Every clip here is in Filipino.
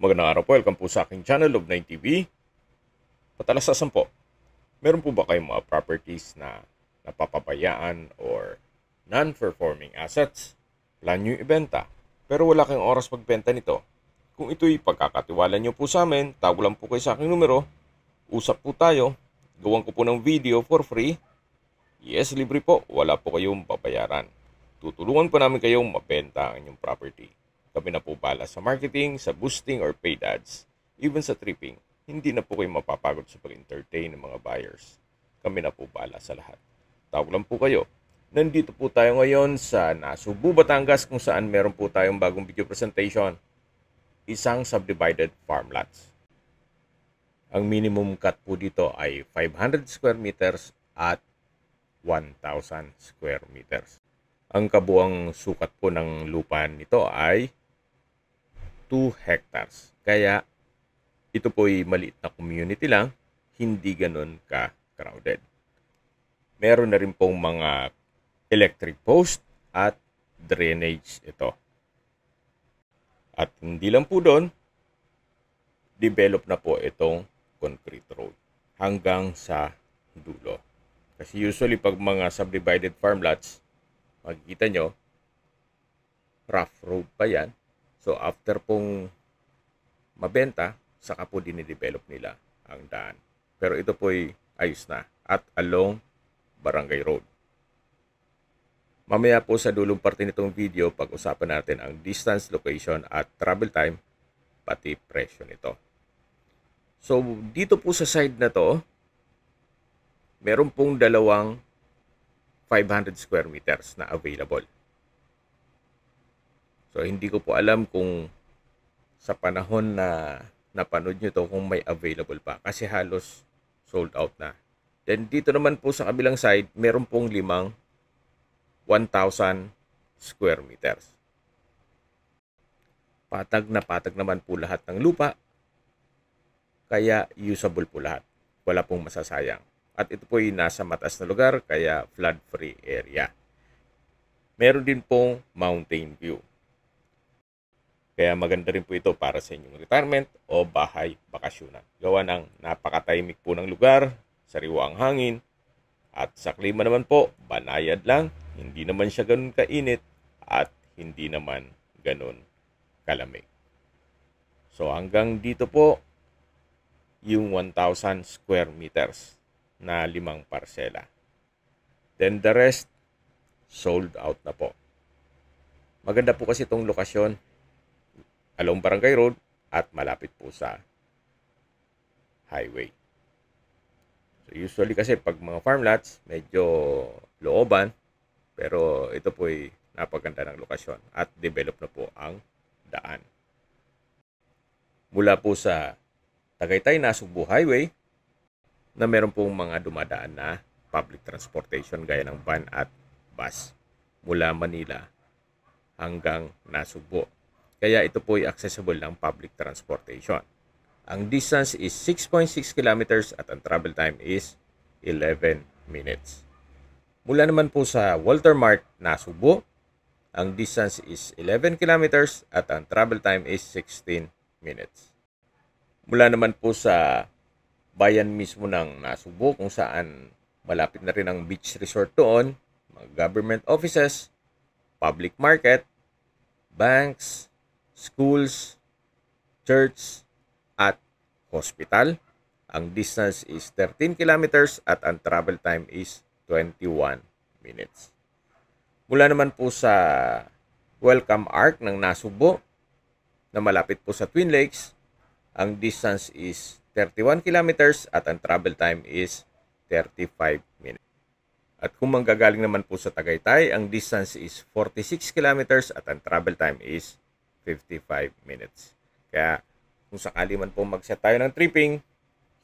Magandang araw po, welcome po sa aking channel of 9TV. Patalas sa sampo, meron po ba kayong mga properties na napapabayaan or non-performing assets? Plan nyo ibenta, pero wala kayong oras magbenta nito. Kung ito'y pagkakatiwala nyo po sa amin, tago lang po kayo sa aking numero, usap po tayo, gawan ko po ng video for free. Yes, libre po, wala po kayong babayaran. Tutulungan po namin kayong mabenta ang inyong property. Kami na po pala sa marketing, sa boosting or paid ads, even sa tripping. Hindi na po kayo mapapagod sa pag-entertain ng mga buyers. Kami na po pala sa lahat. Tawag lang po kayo. Nandito po tayo ngayon sa Nasubu, Batangas kung saan meron po tayong bagong video presentation. Isang subdivided farm lots. Ang minimum cut po dito ay 500 square meters at 1,000 square meters. Ang kabuang sukat po ng lupa nito ay 2 hectares. Kaya ito po ay maliit na community lang, hindi ganun ka crowded. Meron na rin pong mga electric post at drainage ito. At hindi lang po doon, develop na po itong concrete road hanggang sa dulo. Kasi usually pag mga subdivided farm lots, makikita nyo, rough road pa yan So after pong mabenta, saka po dinidevelop nila ang daan. Pero ito po ay ayos na at along Barangay Road. Mamaya po sa dulong parte nitong video, pag-usapan natin ang distance, location at travel time, pati presyo nito. So dito po sa side na to, meron pong dalawang 500 square meters na available. So hindi ko po alam kung sa panahon na napanood nyo to kung may available pa kasi halos sold out na. Then dito naman po sa kabilang side, meron pong limang 1,000 square meters. Patag na patag naman po lahat ng lupa. Kaya usable po lahat. Wala pong masasayang. At ito po ay nasa mataas na lugar kaya flood-free area. Meron din pong mountain view. Kaya maganda rin po ito para sa inyong retirement o bahay bakasyonan. Gawa ng napakatahimik po ng lugar, sariwa ang hangin, at sa klima naman po, banayad lang, hindi naman siya ganun kainit at hindi naman ganun kalamig. So hanggang dito po yung 1,000 square meters na limang parsela. Then the rest, sold out na po. Maganda po kasi itong lokasyon along Barangay Road at malapit po sa highway. So usually kasi pag mga farm lots, medyo looban, pero ito po ay napaganda ng lokasyon at develop na po ang daan. Mula po sa Tagaytay na Subo Highway na meron pong mga dumadaan na public transportation gaya ng van at bus mula Manila hanggang Nasugbo kaya ito po ay accessible ng public transportation. Ang distance is 6.6 kilometers at ang travel time is 11 minutes. Mula naman po sa Walter Mart na Subo, ang distance is 11 kilometers at ang travel time is 16 minutes. Mula naman po sa bayan mismo ng Nasubo kung saan malapit na rin ang beach resort doon, mga government offices, public market, banks, schools, church, at hospital. Ang distance is 13 kilometers at ang travel time is 21 minutes. Mula naman po sa Welcome Arc ng Nasubo na malapit po sa Twin Lakes, ang distance is 31 kilometers at ang travel time is 35 minutes. At kung manggagaling naman po sa Tagaytay, ang distance is 46 kilometers at ang travel time is 55 minutes. Kaya kung sakali man po mag tayo ng tripping,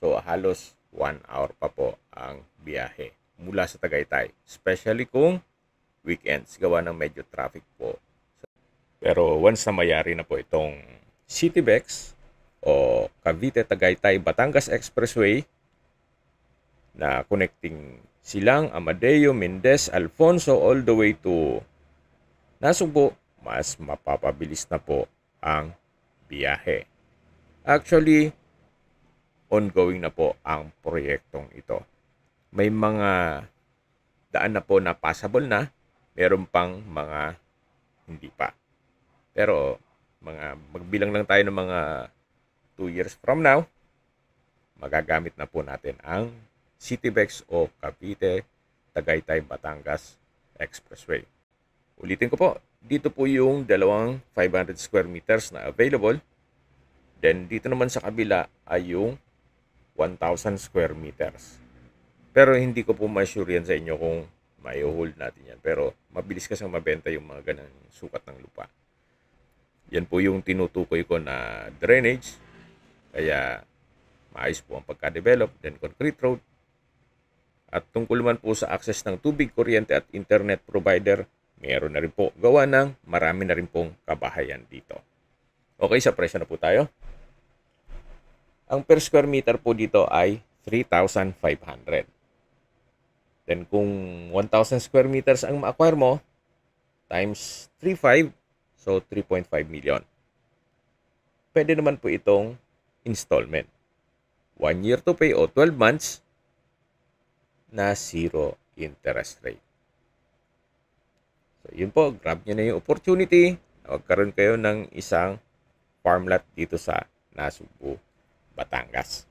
so halos 1 hour pa po ang biyahe mula sa Tagaytay. Especially kung weekends, gawa ng medyo traffic po. Pero once na mayari na po itong Citybex o Cavite Tagaytay Batangas Expressway na connecting silang Amadeo Mendez Alfonso all the way to Nasugbo mas mapapabilis na po ang biyahe. Actually, ongoing na po ang proyektong ito. May mga daan na po na passable na, meron pang mga hindi pa. Pero mga magbilang lang tayo ng mga 2 years from now, magagamit na po natin ang Citybex o Cavite Tagaytay Batangas Expressway. Ulitin ko po, dito po yung dalawang 500 square meters na available. Then dito naman sa kabila ay yung 1,000 square meters. Pero hindi ko po ma-sure yan sa inyo kung may hold natin yan. Pero mabilis kasing mabenta yung mga ganang sukat ng lupa. Yan po yung tinutukoy ko na drainage. Kaya maayos po ang pagka-develop, then concrete road. At tungkol man po sa access ng tubig, kuryente at internet provider, meron na rin po gawa ng marami na rin pong kabahayan dito. Okay, sa presyo na po tayo. Ang per square meter po dito ay 3,500. Then kung 1,000 square meters ang ma-acquire mo, times 3.5, so 3.5 million. Pwede naman po itong installment. 1 year to pay o 12 months na zero interest rate. So, yun po, grab nyo na yung opportunity na magkaroon kayo ng isang farm lot dito sa Nasugbu, Batangas.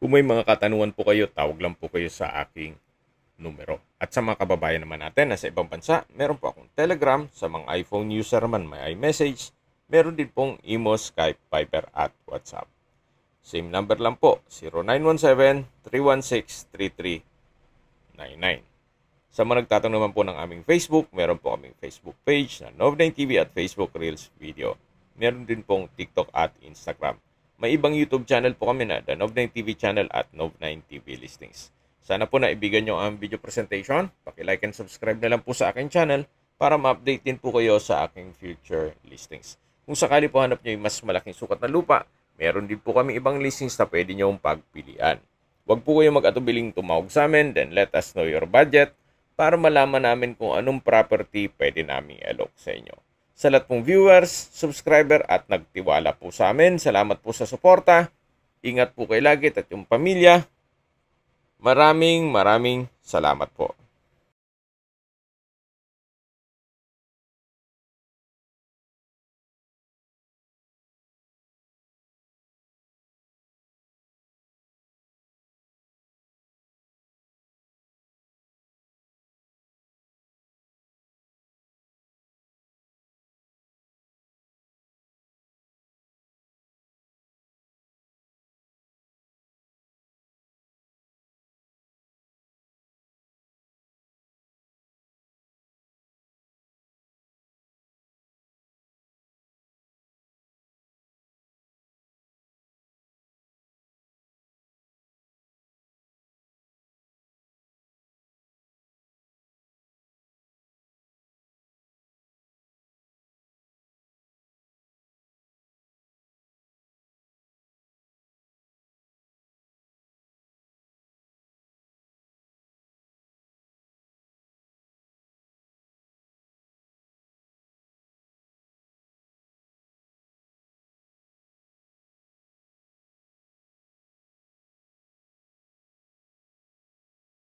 Kung may mga katanungan po kayo, tawag lang po kayo sa aking numero. At sa mga kababayan naman natin na sa ibang bansa, meron po akong Telegram sa mga iPhone user man may iMessage. Meron din pong Imo, Skype, Viber at WhatsApp. Same number lang po, 0917-316-3399. Sa mga nagtatanong naman po ng aming Facebook, meron po kaming Facebook page na Nov9 TV at Facebook Reels Video. Meron din pong TikTok at Instagram. May ibang YouTube channel po kami na The Nov9 TV Channel at Nov9 TV Listings. Sana po naibigan nyo ang video presentation. Paki-like and subscribe na lang po sa aking channel para ma-update din po kayo sa aking future listings. Kung sakali po hanap nyo yung mas malaking sukat na lupa, meron din po kami ibang listings na pwede nyo pagpilian. Huwag po kayong mag-atubiling tumawag sa amin, then let us know your budget para malaman namin kung anong property pwede namin i-alok sa inyo. Sa lahat pong viewers, subscriber at nagtiwala po sa amin, salamat po sa suporta. Ingat po kay lagi at yung pamilya. Maraming maraming salamat po.